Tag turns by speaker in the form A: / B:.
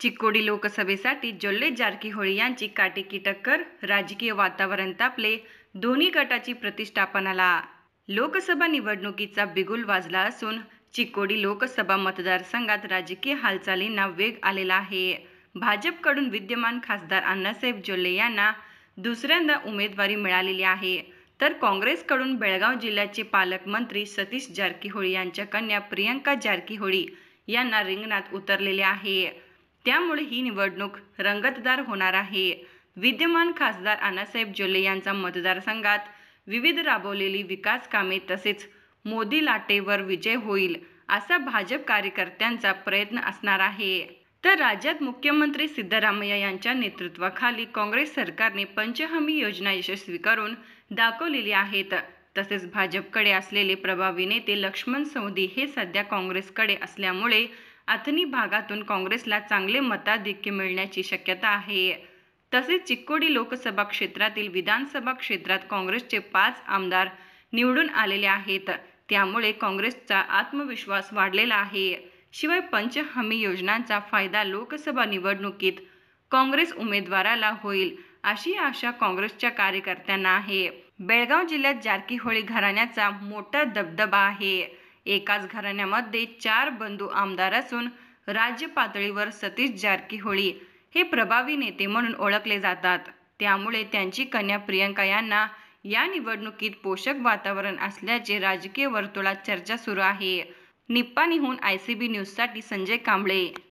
A: चिकोडी लोकसभेसाठी जोल्ले जारकीहोळी यांची काटेकी टक्कर राजकीय वातावरण तापले दोन्ही गटाची प्रतिष्ठापनाला लोकसभा निवडणुकीचा बिगुल वाजला असून चिकोडी लोकसभा मतदारसंघात राजकीय हालचालींना वेग आलेला आहे भाजपकडून विद्यमान खासदार अण्णासाहेब जोल्ले यांना दुसऱ्यांदा उमेदवारी मिळालेली आहे तर काँग्रेसकडून बेळगाव जिल्ह्याचे पालकमंत्री सतीश जारकीहोळी यांच्या कन्या प्रियंका जारकीहोळी यांना रिंगणात उतरलेले आहे त्यामुळे ही निवडणूक रंगतदार होणार आहे विद्यमान खासदार अण्णासाहेब जोले यांचा मतदारसंघात विविध राबवलेली विकास कामे तसेच मोदी लाटेवर विजय होईल असा भाजप कार्यकर्त्यांचा प्रयत्न असणार आहे तर राज्यात मुख्यमंत्री सिद्धरामय्या यांच्या नेतृत्वाखाली काँग्रेस सरकारने पंचहमी योजना यशस्वी करून दाखवलेली आहेत तसेच भाजपकडे असलेले प्रभावी नेते लक्ष्मण सौदी हे सध्या काँग्रेसकडे असल्यामुळे अथनी भागातून काँग्रेसला चांगले मताधिक्य मिळण्याची शक्यता आहे तसेच चिक्कोडी लोकसभा क्षेत्रातील विधानसभा क्षेत्रात काँग्रेसचे पाच आमदार निवडून आलेले आहेत त्यामुळे काँग्रेसचा आत्मविश्वास वाढलेला आहे शिवाय पंच हमी योजनांचा फायदा लोकसभा निवडणुकीत काँग्रेस उमेदवाराला होईल अशी आशा काँग्रेसच्या कार्यकर्त्यांना आहे बेळगाव जिल्ह्यात जारकीहोळी घराण्याचा मोठा दबदबा आहे एकाच घराण्यामध्ये चार बंधू आमदार असून राज्य पातळीवर सतीश जारकीहोळी हे प्रभावी नेते म्हणून ओळखले जातात त्यामुळे त्यांची कन्या प्रियंका यांना या निवडणुकीत पोषक वातावरण असल्याचे राजकीय वर्तुळात चर्चा सुरू आहे निप्पाणीहून आय सी बी न्यूजसाठी संजय कांबळे